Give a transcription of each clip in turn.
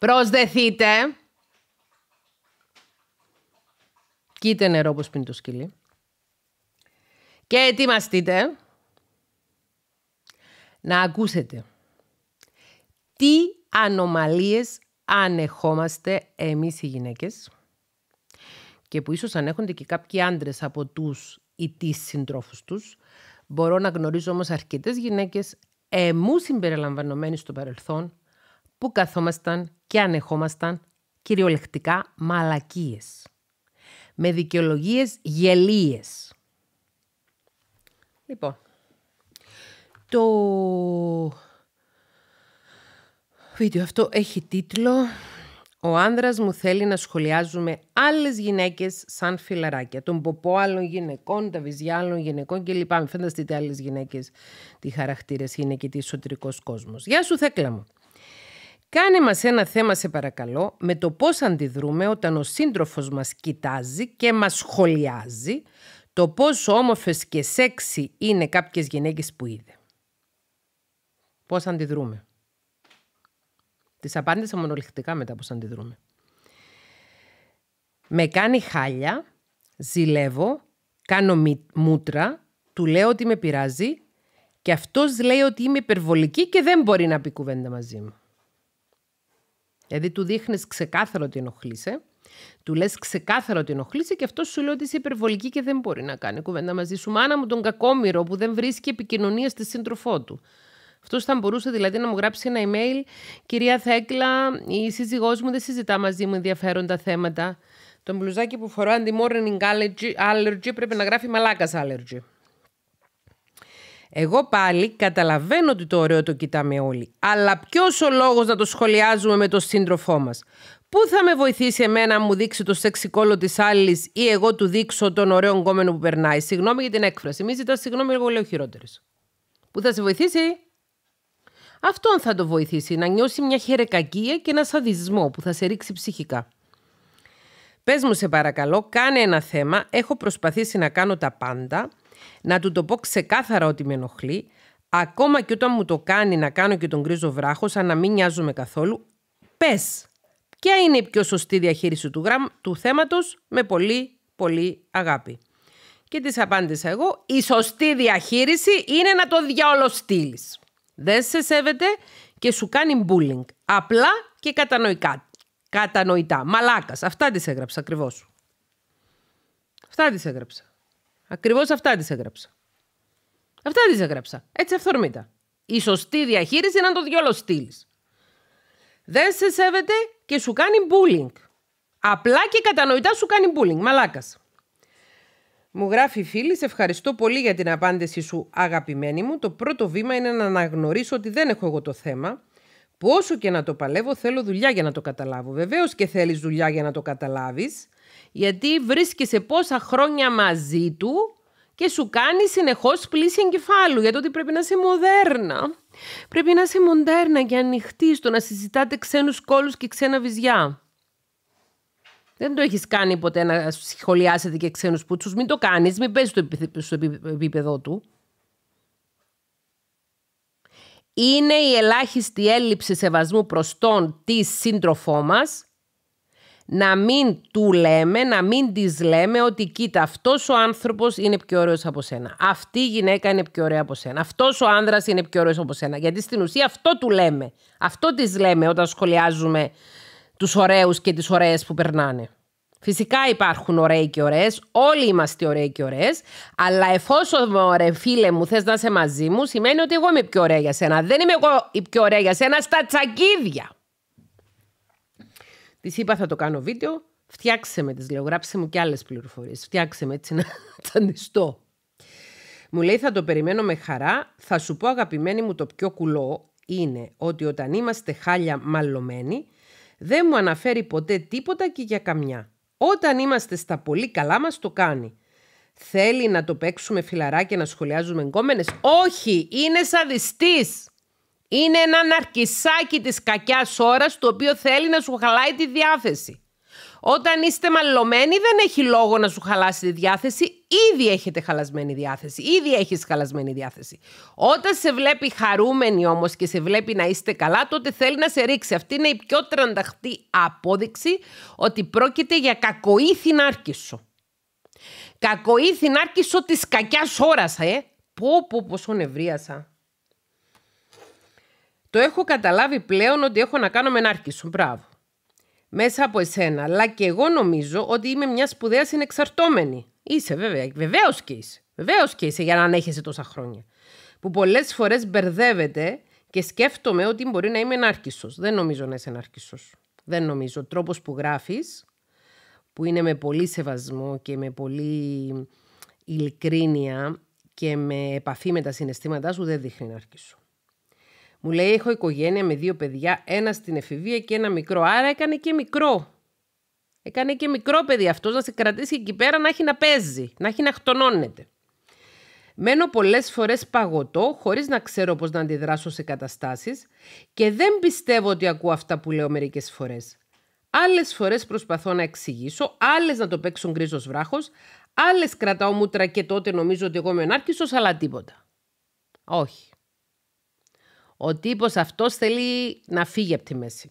Προσδεθείτε. Κοίτε νερό όπως πίνει το σκυλί. Και ετοιμαστείτε να ακούσετε τι ανομαλίες ανεχόμαστε εμείς οι γυναίκες και που ίσως ανέχονται και κάποιοι άντρες από τους ή τις συντρόφους τους. Μπορώ να γνωρίζω όμως αρκετές γυναίκες εμού συμπεριλαμβανομένοι στο παρελθόν που καθόμασταν και ανεχόμασταν κυριολεκτικά μαλακίες. Με δικαιολογίες γελίες. Λοιπόν, το βίντεο αυτό έχει τίτλο «Ο άνδρας μου θέλει να σχολιάζουμε άλλες γυναίκες σαν φιλαράκια». Τον ποπό άλλων γυναικών, τα βυζιά άλλων γυναικών κλπ. λοιπά. φανταστείτε άλλες γυναίκες τι χαρακτήρες είναι και τι εσωτερικός κόσμος. Γεια σου Θέκλα μου. Κάνε μας ένα θέμα σε παρακαλώ με το πώς αντιδρούμε όταν ο σύντροφος μας κοιτάζει και μας σχολιάζει το πόσο όμορφες και σεξι είναι κάποιες γυναίκες που είδε. Πώς αντιδρούμε. Τις απάντησα μονολεκτικά μετά πώς αντιδρούμε. Με κάνει χάλια, ζηλεύω, κάνω μούτρα, του λέω ότι με πειράζει και αυτός λέει ότι είμαι υπερβολική και δεν μπορεί να πει κουβέντα μαζί μου. Δηλαδή του δείχνεις ξεκάθαρο ότι ενοχλείσαι, του λες ξεκάθαρο ότι ενοχλείσαι και αυτός σου λέει ότι είσαι υπερβολική και δεν μπορεί να κάνει κουβέντα μαζί σου. Μάνα μου τον κακόμοιρο που δεν βρίσκει επικοινωνία στη σύντροφό του. Αυτός θα μπορούσε δηλαδή να μου γράψει ένα email, κυρία Θέκλα, η σύζυγός μου δεν συζητά μαζί μου ενδιαφέροντα θέματα. Το μπλουζάκι που φορώ anti-morning allergy, allergy πρέπει να γράφει μαλάκας allergy. Εγώ πάλι καταλαβαίνω ότι το ωραίο το κοιτάμε όλοι. Αλλά ποιος ο λόγος να το σχολιάζουμε με τον σύντροφό μας. Πού θα με βοηθήσει εμένα να μου δείξει το σεξικόλο της άλλης ή εγώ του δείξω τον ωραίο γκόμενο που περνάει. Συγγνώμη για την έκφραση. Μη ζητάς συγγνώμη, εγώ λέω χειρότερη. Πού θα σε βοηθήσει. Αυτόν θα το βοηθήσει να νιώσει μια χερεκακία και ένα σαδισμό που θα σε ρίξει ψυχικά. Πες μου σε παρακαλώ, κάνε ένα θέμα. Έχω προσπαθήσει να κάνω τα πάντα. Να του το πω ξεκάθαρα ότι με ενοχλεί, ακόμα και όταν μου το κάνει να κάνω και τον γκρίζο βράχος, σαν να μην νοιάζομαι καθόλου, πες. Ποια είναι η πιο σωστή διαχείριση του, γραμ, του θέματος με πολύ πολύ αγάπη. Και τη απάντησα εγώ, η σωστή διαχείριση είναι να το διαολοστείλεις. Δεν σε σέβεται και σου κάνει bullying. Απλά και κατανοϊκά. Κατανοητά. μαλάκας. Αυτά τη έγραψα ακριβώς. Αυτά τη έγραψα. Ακριβώς αυτά τη έγραψα. Αυτά τη έγραψα. Έτσι αυθορμήτα. Η σωστή διαχείριση είναι να το διόλο στείλεις. Δεν σε σέβεται και σου κάνει bullying. Απλά και κατανοητά σου κάνει bullying. Μαλάκας. Μου γράφει φίλη, σε ευχαριστώ πολύ για την απάντησή σου αγαπημένη μου. Το πρώτο βήμα είναι να αναγνωρίσω ότι δεν έχω εγώ το θέμα. Που και να το παλεύω θέλω δουλειά για να το καταλάβω. Βεβαίως και θέλεις δουλειά για να το καταλάβεις γιατί βρίσκεσαι πόσα χρόνια μαζί του και σου κάνει συνεχώς πλήση εγκεφάλου για το ότι πρέπει να είσαι μοντέρνα, Πρέπει να είσαι μοντέρνα και ανοιχτή στο να συζητάτε ξένους κόλους και ξένα βυζιά. Δεν το έχεις κάνει ποτέ να σχολιάσετε και ξένους πουτσους. Μην το κάνεις, μην πέσεις στο επίπεδο του. Είναι η ελάχιστη έλλειψη σεβασμού προς τον τη σύντροφό μας να μην του λέμε, να μην της λέμε ότι κοίτα, αυτός ο άνθρωπος είναι πιο ωραίος από σένα. Αυτή η γυναίκα είναι πιο ωραία από σένα. Αυτός ο άνδρας είναι πιο ωραίος από σένα. Γιατί στην ουσία αυτό του λέμε. Αυτό της λέμε όταν σχολιάζουμε τους ωραίους και τις ωραίες που περνάνε. Φυσικά υπάρχουν ωραίοι και ωραίες, όλοι είμαστε ωραίοι και ωραίες, αλλά εφόσον ρε φίλε μου θες να είσαι μαζί μου, σημαίνει ότι εγώ είμαι πιο ωραία για σένα. Δεν είμαι εγώ η πιο ωραία για σένα στα τσακίδια. Της είπα θα το κάνω βίντεο, φτιάξε με τη λέω, γράψε μου και άλλες πληροφορίες. Φτιάξε με έτσι να τσανιστώ. Μου λέει θα το περιμένω με χαρά, θα σου πω αγαπημένη μου το πιο κουλό είναι ότι όταν είμαστε χάλια μαλωμένοι, δεν μου αναφέρει ποτέ τίποτα και για καμιά. Όταν είμαστε στα πολύ καλά μας το κάνει. Θέλει να το παίξουμε φιλαρά και να σχολιάζουμε εγκόμενες. Όχι, είναι σαδιστής. Είναι ένα ναρκισάκι της κακιάς ώρας το οποίο θέλει να σου χαλάει τη διάθεση. Όταν είστε μαλλωμένοι δεν έχει λόγο να σου χαλάσει τη διάθεση. Ήδη έχετε χαλασμένη διάθεση. Ήδη έχεις χαλασμένη διάθεση. Όταν σε βλέπει χαρούμενη όμως και σε βλέπει να είστε καλά, τότε θέλει να σε ρίξει. Αυτή είναι η πιο τρανταχτή απόδειξη ότι πρόκειται για κακοήθη άρκισο. Κακοήθη άρκισο της κακιάς ώρας, ε. Πω πω πόσο νευρίασα. Το έχω καταλάβει πλέον ότι έχω να κάνω με σου. Μπράβο. Μέσα από εσένα, αλλά και εγώ νομίζω ότι είμαι μια σπουδαία συνεξαρτώμενη. Είσαι βέβαια. Βεβαίως και είσαι. Βεβαίως και είσαι για να ανέχεσαι τόσα χρόνια. Που πολλές φορές μπερδεύεται και σκέφτομαι ότι μπορεί να είμαι ενάρκησος. Δεν νομίζω να είσαι ενάρκησος. Δεν νομίζω. Ο τρόπος που γράφεις, που είναι με πολύ σεβασμό και με πολύ ειλικρίνεια και με επαφή με τα συναισθήματά σου, δεν δείχνει ενάρκησο. Μου λέει: Έχω οικογένεια με δύο παιδιά, ένα στην εφηβεία και ένα μικρό. Άρα έκανε και μικρό. Έκανε και μικρό παιδί αυτός να σε κρατήσει εκεί πέρα να έχει να παίζει, να έχει να χτονώνεται. Μένω πολλές φορές παγωτό, χωρίς να ξέρω πώς να αντιδράσω σε καταστάσεις και δεν πιστεύω ότι ακούω αυτά που λέω μερικές φορές. Άλλες φορές προσπαθώ να εξηγήσω, άλλες να το παίξουν γκρίζος βράχος, άλλες κρατάω μούτρα και τότε νομίζω ότι εγώ είμαι αλλά τίποτα. Όχι. Ο τύπος αυτός θέλει να φύγει από τη μέση.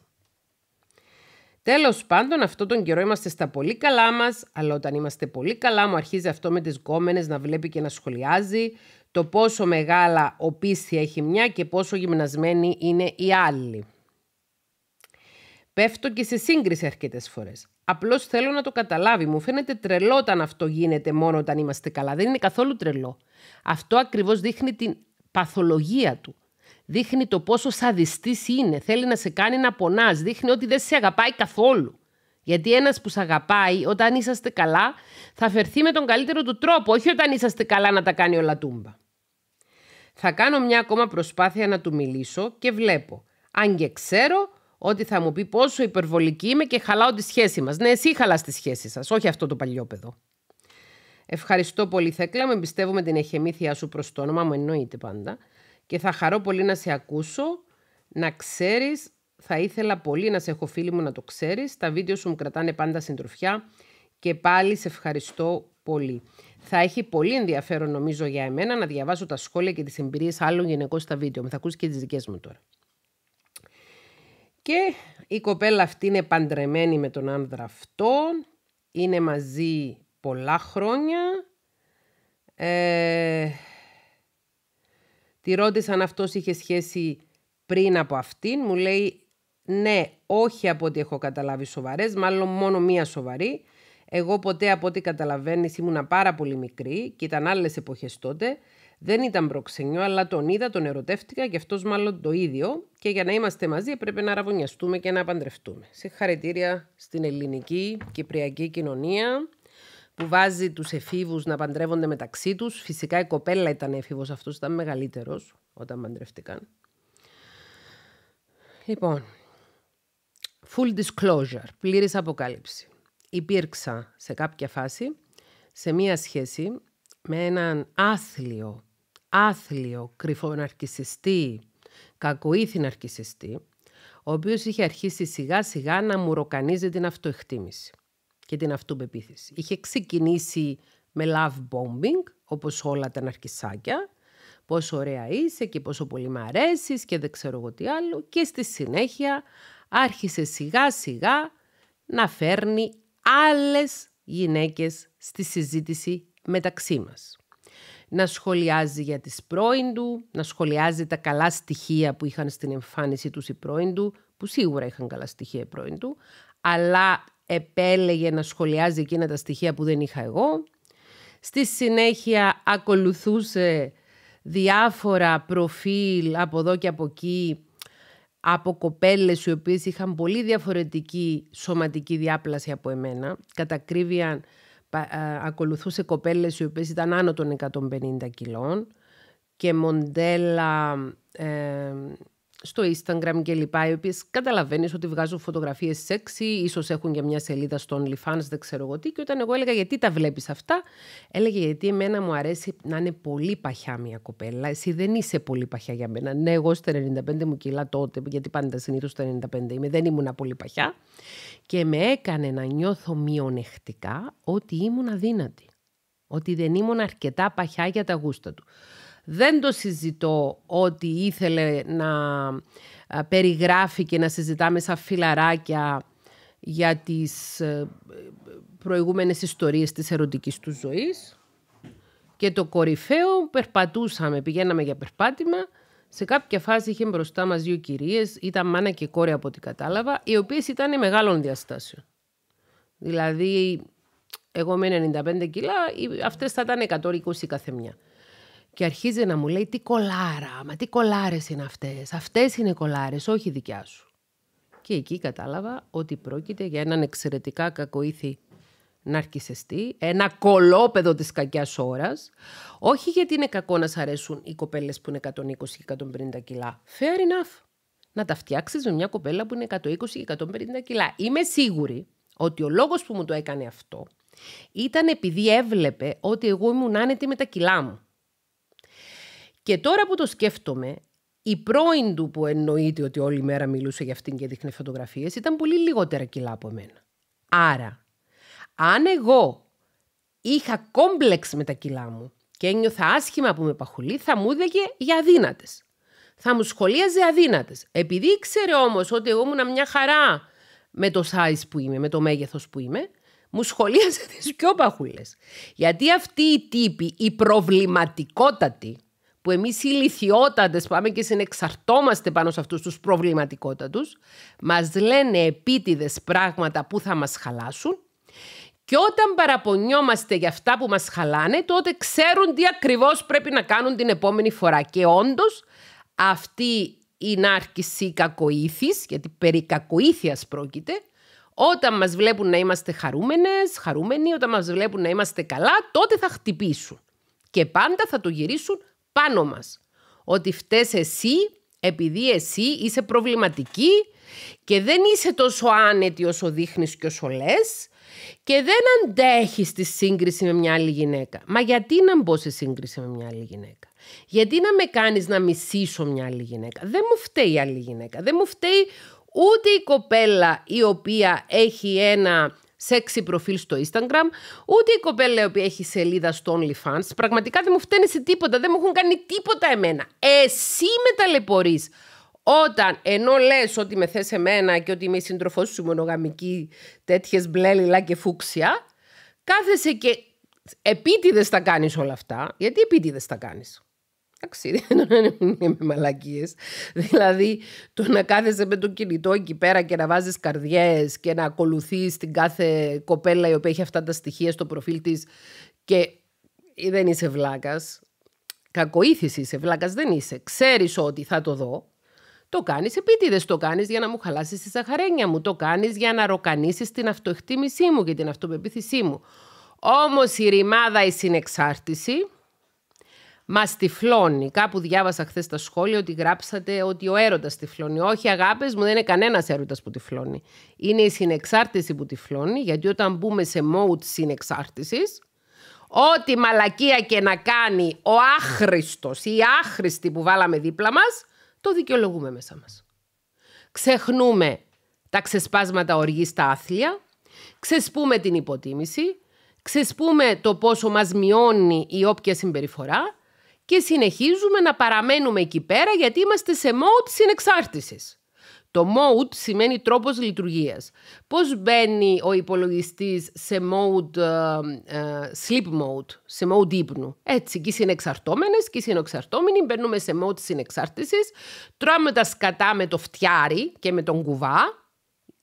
Τέλος πάντων, αυτό τον καιρό είμαστε στα πολύ καλά μας, αλλά όταν είμαστε πολύ καλά μου αρχίζει αυτό με τις γκόμενες να βλέπει και να σχολιάζει το πόσο μεγάλα οπίσθια έχει μια και πόσο γυμνασμένη είναι η άλλη. Πέφτω και σε σύγκριση αρκετές φορές. Απλώς θέλω να το καταλάβει. Μου φαίνεται τρελό όταν αυτό γίνεται μόνο όταν είμαστε καλά. Δεν είναι καθόλου τρελό. Αυτό ακριβώς δείχνει την παθολογία του δείχνει το πόσο σαδιστής είναι. Θέλει να σε κάνει να πονάς. Δείχνει ότι δεν σε αγαπάει καθόλου. Γιατί ένας που σε αγαπάει, όταν είσαστε καλά, θα φερθεί με τον καλύτερο του τρόπο, όχι όταν είσαστε καλά να τα κάνει όλα τούμπα. Θα κάνω μια ακόμα προσπάθεια να του μιλήσω και βλέπω. Αν και ξέρω ότι θα μου πει πόσο υπερβολική είμαι και χαλάω τη σχέση μας. Ναι, εσύ χαλάς τη σχέση σας, όχι αυτό το παιδό. Ευχαριστώ πολύ, Θέκλα. Με εμπιστεύομαι την εχεμήθεια σου προς το όνομα μου, εννοείται πάντα και θα χαρώ πολύ να σε ακούσω. Να ξέρεις, θα ήθελα πολύ να σε έχω φίλη μου να το ξέρεις. Τα βίντεο σου μου κρατάνε πάντα συντροφιά και πάλι σε ευχαριστώ πολύ. Θα έχει πολύ ενδιαφέρον νομίζω για εμένα να διαβάσω τα σχόλια και τις εμπειρίες άλλων γυναικών στα βίντεο μου. Θα ακούσει και τις δικές μου τώρα. Και η κοπέλα αυτή είναι παντρεμένη με τον άνδρα αυτό, είναι μαζί πολλά χρόνια, ε, Τη ρώτησα αν αυτός είχε σχέση πριν από αυτήν. Μου λέει ναι, όχι από ό,τι έχω καταλάβει σοβαρές, μάλλον μόνο μία σοβαρή. Εγώ ποτέ από ό,τι καταλαβαίνεις ήμουνα πάρα πολύ μικρή και ήταν άλλες εποχές τότε. Δεν ήταν προξενιό, αλλά τον είδα, τον ερωτεύτηκα και αυτός μάλλον το ίδιο. Και για να είμαστε μαζί έπρεπε να ραβωνιαστούμε και να παντρευτούμε. Συγχαρητήρια στην ελληνική κυπριακή κοινωνία που βάζει τους εφήβους να παντρεύονται μεταξύ τους. Φυσικά η κοπέλα ήταν εφήβος αυτός, ήταν μεγαλύτερος όταν παντρεύτηκαν. Λοιπόν, full disclosure, πλήρης αποκάλυψη. Υπήρξα σε κάποια φάση, σε μία σχέση με έναν άθλιο, άθλιο κρυφοναρκισιστή, κακοήθη ναρκισιστή, ο οποίος είχε αρχίσει σιγά σιγά να μου ροκανίζει την αυτοεκτίμηση και την αυτοπεποίθηση. Είχε ξεκινήσει με love bombing, όπως όλα τα ναρκισάκια, πόσο ωραία είσαι και πόσο πολύ μ' αρέσεις και δεν ξέρω εγώ τι άλλο και στη συνέχεια άρχισε σιγά σιγά να φέρνει άλλες γυναίκες στη συζήτηση μεταξύ μας. Να σχολιάζει για τις πρώην του, να σχολιάζει τα καλά στοιχεία που είχαν στην εμφάνιση τους οι πρώην του, που σίγουρα είχαν καλά στοιχεία οι πρώην του, αλλά επέλεγε να σχολιάζει εκείνα τα στοιχεία που δεν είχα εγώ. Στη συνέχεια ακολουθούσε διάφορα προφίλ από εδώ και από εκεί από κοπέλες οι οποίες είχαν πολύ διαφορετική σωματική διάπλαση από εμένα. Κατά ακρίβεια ε, ακολουθούσε κοπέλες οι οποίες ήταν άνω των 150 κιλών και μοντέλα ε, στο Instagram και λοιπά, οι οποίες καταλαβαίνεις ότι βγάζουν φωτογραφίες σεξι, ίσως έχουν για μια σελίδα στο OnlyFans, δεν ξέρω εγώ τι. Και όταν εγώ έλεγα γιατί τα βλέπεις αυτά, έλεγε Γιατί εμένα μου αρέσει να είναι πολύ παχιά μια κοπέλα. Εσύ δεν είσαι πολύ παχιά για μένα. Ναι, εγώ στα 95 μου κιλά τότε, γιατί πάντα συνήθως στα 95 είμαι, δεν ήμουν πολύ παχιά. Και με έκανε να νιώθω μειονεκτικά ότι ήμουν αδύνατη. Ότι δεν ήμουν αρκετά παχιά για τα γούστα του. Δεν το συζητώ ότι ήθελε να περιγράφει και να συζητάμε σαν φιλαράκια για τις ε, προηγούμενες ιστορίες της ερωτικής του ζωής. Και το κορυφαίο περπατούσαμε, πηγαίναμε για περπάτημα. Σε κάποια φάση είχε μπροστά μας δύο κυρίες, ήταν μάνα και κόρη από ό,τι κατάλαβα, οι οποίες ήταν μεγάλων διαστάσεων. Δηλαδή, εγώ με 95 κιλά, αυτές θα ήταν 120 καθεμιά. Και αρχίζει να μου λέει τι κολάρα, μα τι κολάρες είναι αυτές, αυτές είναι κολάρες, όχι δικιά σου. Και εκεί κατάλαβα ότι πρόκειται για έναν εξαιρετικά κακοήθη ναρκισεστή, ένα κολόπεδο της κακιάς ώρας. Όχι γιατί είναι κακό να σ' αρέσουν οι κοπέλες που είναι 120 150 κιλά. Fair enough. Να τα φτιάξεις με μια κοπέλα που είναι 120 150 κιλά. Είμαι σίγουρη ότι ο λόγος που μου το έκανε αυτό ήταν επειδή έβλεπε ότι εγώ ήμουν άνετη με τα κιλά μου. Και τώρα που το σκέφτομαι, η πρώην του που εννοείται ότι όλη μέρα μιλούσε για αυτήν και δείχνει φωτογραφίες ήταν πολύ λιγότερα κιλά από μένα. Άρα, αν εγώ είχα κόμπλεξ με τα κιλά μου και ένιωθα άσχημα που με παχουλή, θα μου έδεγε για αδύνατες. Θα μου σχολίαζε αδύνατες. Επειδή ήξερε όμως ότι εγώ ήμουν μια χαρά με το size που είμαι, με το μέγεθος που είμαι, μου σχολίαζε τις πιο παχουλές. Γιατί αυτοί οι τύποι, η προβληματικότατοι, που εμείς οι λυθιότατε πάμε και συνεξαρτόμαστε πάνω σε αυτούς τους προβληματικότατους, μας λένε επίτηδες πράγματα που θα μας χαλάσουν. Και όταν παραπονιόμαστε για αυτά που μας χαλάνε, τότε ξέρουν τι ακριβώς πρέπει να κάνουν την επόμενη φορά. Και όντως, αυτή η νάρκηση κακοήθης, γιατί περί κακοήθειας πρόκειται, όταν μας βλέπουν να είμαστε χαρούμενες, χαρούμενοι, όταν μας βλέπουν να είμαστε καλά, τότε θα χτυπήσουν. Και πάντα θα το γυρίσουν πάνω μας. Ότι φταίς εσύ επειδή εσύ είσαι προβληματική και δεν είσαι τόσο άνετη όσο δείχνεις και όσο λες και δεν αντέχεις τη σύγκριση με μια άλλη γυναίκα. Μα γιατί να μπω σε σύγκριση με μια άλλη γυναίκα. Γιατί να με κάνεις να μισήσω μια άλλη γυναίκα. Δεν μου φταίει η άλλη γυναίκα. Δεν μου φταίει ούτε η κοπέλα η οποία έχει ένα σεξι προφίλ στο Instagram, ούτε η κοπέλα η οποία έχει σελίδα στο OnlyFans. Πραγματικά δεν μου φταίνει σε τίποτα, δεν μου έχουν κάνει τίποτα εμένα. Εσύ με ταλαιπωρείς Όταν ενώ λες ότι με θες εμένα και ότι είμαι η σύντροφός σου μονογαμική, τέτοιες μπλε και φούξια, κάθεσαι και επίτηδες τα κάνεις όλα αυτά. Γιατί επίτηδες τα κάνεις. Εντάξει, δεν είναι με μαλακίες. Δηλαδή, το να κάθεσαι με το κινητό εκεί πέρα και να βάζεις καρδιές και να ακολουθείς την κάθε κοπέλα η οποία έχει αυτά τα στοιχεία στο προφίλ της και δεν είσαι βλάκας. Κακοήθηση είσαι, βλάκας δεν είσαι. Ξέρεις ότι θα το δω. Το κάνεις επίτηδες. Το κάνεις για να μου χαλάσεις τη ζαχαρένια μου. Το κάνεις για να ροκανίσεις την αυτοεκτίμησή μου και την αυτοπεποίθησή μου. Όμως η ρημάδα η συνεξάρτηση Μας τυφλώνει. Κάπου διάβασα χθες στα σχόλια ότι γράψατε ότι ο έρωτας τυφλώνει. Όχι, αγάπες μου, δεν είναι κανένας έρωτας που τυφλώνει. Είναι η συνεξάρτηση που τυφλώνει, γιατί όταν μπούμε σε mode συνεξάρτησης, ό,τι μαλακία και να κάνει ο άχρηστος ή η άχρηστη που βάλαμε δίπλα μας, το δικαιολογούμε μέσα μας. Ξεχνούμε τα ξεσπάσματα οργής στα άθλια, ξεσπούμε την υποτίμηση, ξεσπούμε το πόσο μας μειώνει η όποια συμπεριφορά και συνεχίζουμε να παραμένουμε εκεί πέρα γιατί είμαστε σε mode συνεξάρτησης. Το mode σημαίνει τρόπος λειτουργίας. Πώς μπαίνει ο υπολογιστής σε mode ε, ε, sleep mode, σε mode ύπνου. Έτσι, και οι συνεξαρτώμενες και οι μπαίνουμε σε mode συνεξάρτησης, τρώμε τα σκατά με το φτιάρι και με τον κουβά,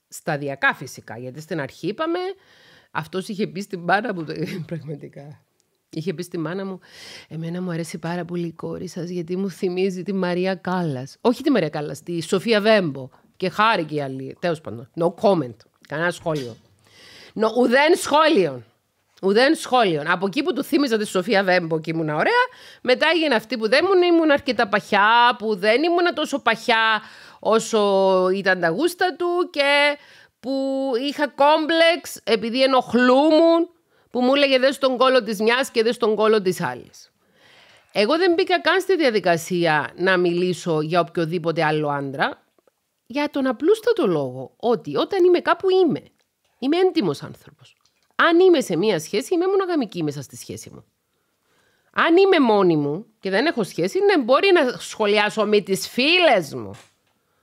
σταδιακά φυσικά, γιατί στην αρχή είπαμε, αυτός είχε πει στην πάντα που το πραγματικά. Είχε πει στη μάνα μου, εμένα μου αρέσει πάρα πολύ η κόρη σας γιατί μου θυμίζει τη Μαρία Κάλλας. Όχι τη Μαρία Κάλλας, τη Σοφία Βέμπο. Και χάρη και άλλη. Τέλος πάντων. No comment. Κανένα σχόλιο. No, ουδέν σχόλιο. Ουδέν σχόλιο. Από εκεί που του θύμιζα τη Σοφία Βέμπο και ήμουν ωραία, μετά έγινε αυτή που δεν ήμουν, ήμουν αρκετά παχιά, που δεν ήμουν τόσο παχιά όσο ήταν τα γούστα του και που είχα κόμπλεξ επειδή ενοχλούμουν που μου έλεγε δες στον κόλο της μιας και δες στον κόλο της άλλης. Εγώ δεν μπήκα καν στη διαδικασία να μιλήσω για οποιοδήποτε άλλο άντρα, για τον απλούστατο λόγο ότι όταν είμαι κάπου είμαι. Είμαι έντιμος άνθρωπος. Αν είμαι σε μία σχέση, είμαι μοναγαμική μέσα στη σχέση μου. Αν είμαι μόνη μου και δεν έχω σχέση, δεν ναι, μπορεί να σχολιάσω με τις φίλες μου.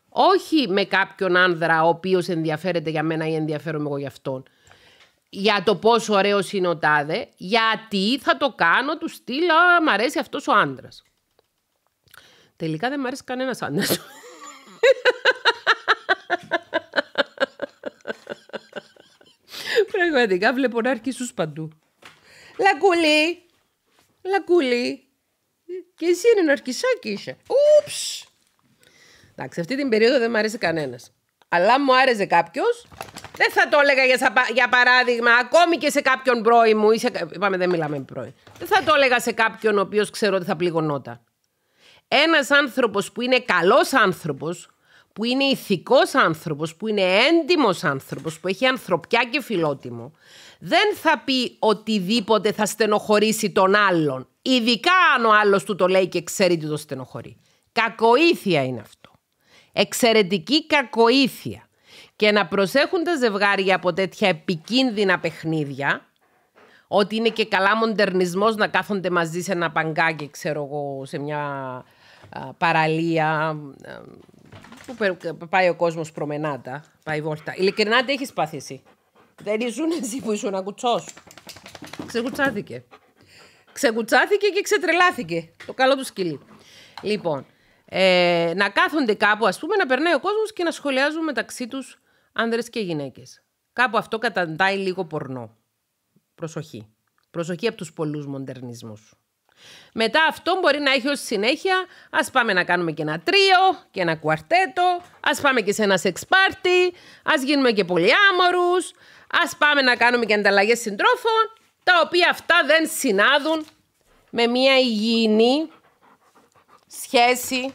Όχι με κάποιον άνδρα ο οποίος ενδιαφέρεται για μένα ή ενδιαφέρομαι εγώ για αυτόν για το πόσο ωραίος είναι ο τάδε, γιατί θα το κάνω του στυλ, μ' αρέσει αυτός ο άντρας. Τελικά δεν μ' αρέσει κανένας άντρας. Πραγματικά βλέπω να παντού. Λακούλη! Λακούλη! Και εσύ είναι αρχισάκι είσαι. Ούψ! Εντάξει, αυτή την περίοδο δεν μ' αρέσει κανένας. Αλλά μου άρεσε κάποιος δεν θα το έλεγα για, για παράδειγμα, ακόμη και σε κάποιον πρώην μου. σε, είπαμε, δεν μιλάμε πρώην. Δεν θα το έλεγα σε κάποιον ο οποίος ξέρω ότι θα πληγωνόταν. Ένας άνθρωπος που είναι καλός άνθρωπος, που είναι ηθικός άνθρωπος, που είναι έντιμος άνθρωπος, που έχει ανθρωπιά και φιλότιμο, δεν θα πει οτιδήποτε θα στενοχωρήσει τον άλλον. Ειδικά αν ο άλλος του το λέει και ξέρει ότι το στενοχωρεί. Κακοήθεια είναι αυτό. Εξαιρετική κακοήθεια και να προσέχουν τα ζευγάρια από τέτοια επικίνδυνα παιχνίδια, ότι είναι και καλά μοντερνισμός να κάθονται μαζί σε ένα παγκάκι, ξέρω εγώ, σε μια παραλία α, που πάει ο κόσμος προμενάτα, πάει βόλτα. Ειλικρινά τι έχεις πάθει εσύ. Δεν ήσουν εσύ που ήσουν κουτσός. Ξεκουτσάθηκε. Ξεκουτσάθηκε και ξετρελάθηκε. Το καλό του σκυλί. Λοιπόν, ε, να κάθονται κάπου, ας πούμε, να περνάει ο κόσμος και να σχολιάζουν μεταξύ τους άνδρες και γυναίκες. Κάπου αυτό καταντάει λίγο πορνό. Προσοχή. Προσοχή από τους πολλούς μοντερνισμούς. Μετά αυτό μπορεί να έχει ως συνέχεια ας πάμε να κάνουμε και ένα τρίο και ένα κουαρτέτο, ας πάμε και σε ένα σεξ πάρτι, ας γίνουμε και πολυάμορους, ας πάμε να κάνουμε και ανταλλαγές συντρόφων, τα οποία αυτά δεν συνάδουν με μια υγιεινή σχέση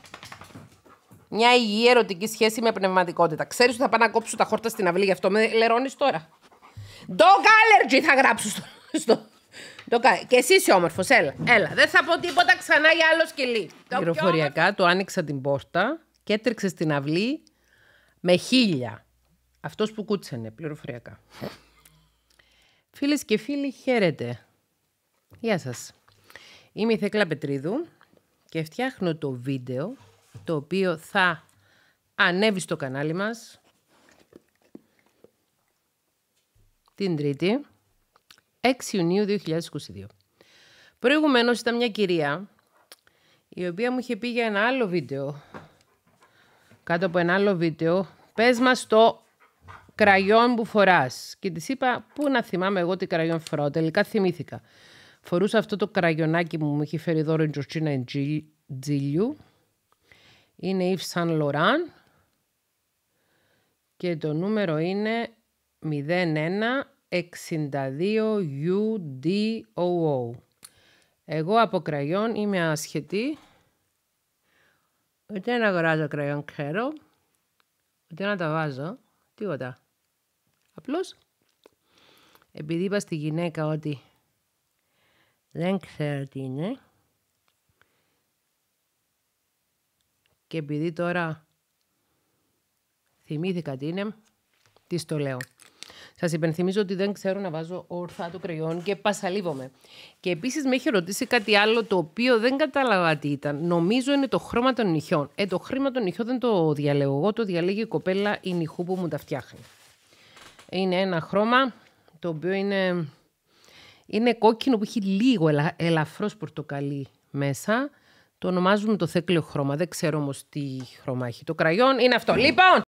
μια υγιή ερωτική σχέση με πνευματικότητα. Ξέρεις ότι θα πάνε να κόψω τα χόρτα στην αυλή, γι' αυτό με λερώνεις τώρα. Dog allergy θα γράψω στο. στο... Και εσύ είσαι όμορφος, έλα. έλα. Δεν θα πω τίποτα ξανά για άλλο σκυλί. Πληροφοριακά το άνοιξα την πόρτα και έτρεξε στην αυλή με χίλια. Αυτός που κούτσενε, πληροφοριακά. Φίλες και φίλοι, χαίρετε. Γεια σας. Είμαι η Θεκλά Πετρίδου και φτιάχνω το βίντεο το οποίο θα ανέβει στο κανάλι μας την Τρίτη, 6 Ιουνίου 2022. Προηγουμένως ήταν μια κυρία η οποία μου είχε πει για ένα άλλο βίντεο. Κάτω από ένα άλλο βίντεο, πες μας το κραγιόν που φοράς. Και της είπα, πού να θυμάμαι εγώ τι κραγιόν φοράω. Τελικά θυμήθηκα. Φορούσα αυτό το κραγιονάκι μου, μου είχε φέρει δώρο η Τζορτζίνα Τζίλιου είναι Yves Saint Laurent και το νούμερο είναι 0162UDOO. Εγώ από κραγιόν είμαι ασχετή. Ούτε να αγοράζω κραγιόν ξέρω, ούτε να τα βάζω, τίποτα. Απλώς, επειδή είπα στη γυναίκα ότι δεν ξέρω τι είναι, Και επειδή τώρα θυμήθηκα τι είναι, τι το λέω. Σας υπενθυμίζω ότι δεν ξέρω να βάζω ορθά το κρεόν και πασαλίβομαι. Και επίσης με έχει ρωτήσει κάτι άλλο το οποίο δεν κατάλαβα τι ήταν. Νομίζω είναι το χρώμα των νυχιών. Ε, το χρώμα των νυχιών δεν το διαλέγω εγώ, το διαλέγει η κοπέλα η νυχού που μου τα φτιάχνει. Είναι ένα χρώμα το οποίο είναι, είναι κόκκινο που έχει λίγο ελα, ελαφρώς πορτοκαλί μέσα. Το ονομάζουμε το θέκλιο χρώμα. Δεν ξέρω όμως τι χρώμα έχει το κραγιόν. Είναι αυτό. Λοιπόν!